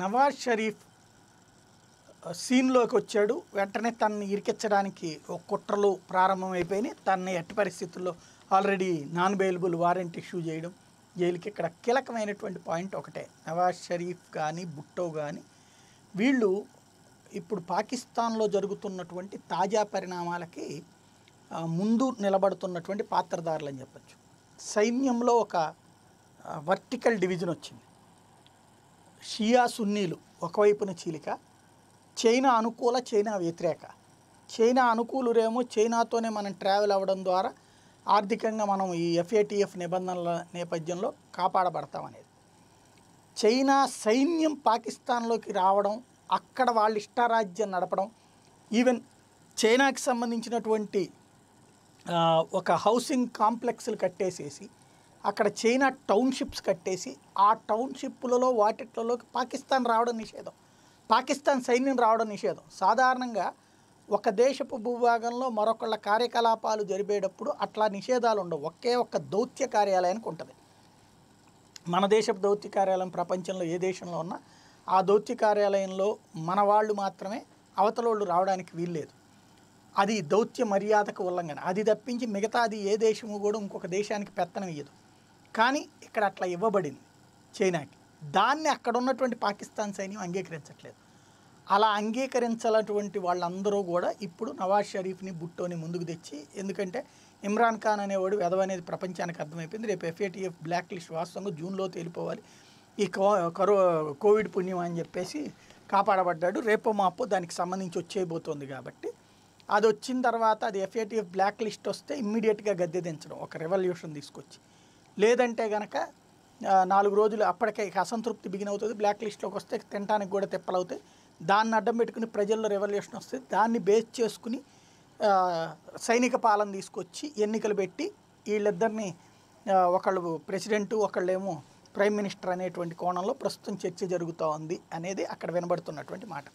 నవాజ్ షరీఫ్ సీన్లోకి వచ్చాడు వెంటనే తనని ఇరికించడానికి ఒక కుట్రలు ప్రారంభమైపోయినాయి తనని ఎట్టి పరిస్థితుల్లో already non available warrant issue చేయడం జైలుకి ఇక్కడ కీలకమైనటువంటి పాయింట్ ఒకటే నవాజ్ షరీఫ్ కానీ బుట్టో కానీ వీళ్ళు ఇప్పుడు పాకిస్తాన్లో జరుగుతున్నటువంటి తాజా పరిణామాలకి ముందు నిలబడుతున్నటువంటి పాత్రధారులు అని చెప్పచ్చు సైన్యంలో ఒక వర్టికల్ డివిజన్ వచ్చింది షియా సున్నీలు ఒకవైపున చీలిక చైనా అనుకూల చైనా వ్యతిరేక చైనా అనుకూలురేమో చైనాతోనే మనం ట్రావెల్ అవ్వడం ద్వారా ఆర్థికంగా మనం ఈ ఎఫ్ఏటిఎఫ్ నిబంధనల నేపథ్యంలో కాపాడబడతామనేది చైనా సైన్యం పాకిస్తాన్లోకి రావడం అక్కడ వాళ్ళ ఇష్టారాజ్యం నడపడం ఈవెన్ చైనాకి సంబంధించినటువంటి ఒక హౌసింగ్ కాంప్లెక్స్లు కట్టేసేసి అక్కడ చైనా టౌన్షిప్స్ కట్టేసి ఆ టౌన్షిప్లలో వాటిట్లలోకి పాకిస్తాన్ రావడం నిషేధం పాకిస్తాన్ సైన్యం రావడం నిషేధం సాధారణంగా ఒక దేశపు భూభాగంలో మరొకళ్ళ కార్యకలాపాలు జరిపేటప్పుడు అట్లా నిషేధాలు ఉండవు ఒకే ఒక్క దౌత్య కార్యాలయానికి ఉంటుంది మన దేశపు దౌత్య కార్యాలయం ప్రపంచంలో ఏ దేశంలో ఉన్నా ఆ దౌత్య కార్యాలయంలో మన వాళ్ళు మాత్రమే అవతలోళ్ళు రావడానికి వీల్లేదు అది దౌత్య మర్యాదకు ఉల్లంఘన అది తప్పించి మిగతా అది ఏ దేశము కూడా ఇంకొక దేశానికి పెత్తనం ఇయ్యదు కానీ ఇక్కడ అట్లా ఇవ్వబడింది చైనాకి దాన్ని అక్కడ ఉన్నటువంటి పాకిస్తాన్ సైన్యం అంగీకరించట్లేదు అలా అంగీకరించాలటువంటి వాళ్ళందరూ కూడా ఇప్పుడు నవాజ్ షరీఫ్ని బుట్టోని ముందుకు తెచ్చి ఎందుకంటే ఇమ్రాన్ ఖాన్ అనేవాడు అనేది ప్రపంచానికి అర్థమైపోయింది రేపు ఎఫ్ఏటిఎఫ్ బ్లాక్ లిస్ట్ వాస్తవంగా జూన్లో తేలిపోవాలి ఈ కరో కోవిడ్ పుణ్యం అని చెప్పేసి కాపాడబడ్డాడు రేపో మాపో దానికి సంబంధించి వచ్చేయబోతోంది కాబట్టి అది వచ్చిన తర్వాత అది ఎఫ్ఏటిఎఫ్ బ్లాక్ లిస్ట్ వస్తే ఇమ్మీడియట్గా గద్దె దించడం ఒక రెవల్యూషన్ తీసుకొచ్చి లేదంటే గనక నాలుగు రోజులు అప్పటికే అసంతృప్తి బిగిన్ అవుతుంది బ్లాక్ లిస్ట్లోకి వస్తే తినడానికి కూడా తెప్పలవుతాయి దాన్ని అడ్డం పెట్టుకుని ప్రజల్లో రెవల్యూషన్ వస్తుంది దాన్ని బేస్ చేసుకుని సైనిక పాలన తీసుకొచ్చి ఎన్నికలు పెట్టి వీళ్ళిద్దరిని ఒకళ్ళు ప్రెసిడెంటు ఒకళ్ళేమో ప్రైమ్ మినిస్టర్ అనేటువంటి కోణంలో ప్రస్తుతం చర్చ జరుగుతూ ఉంది అనేది అక్కడ వినబడుతున్నటువంటి మాట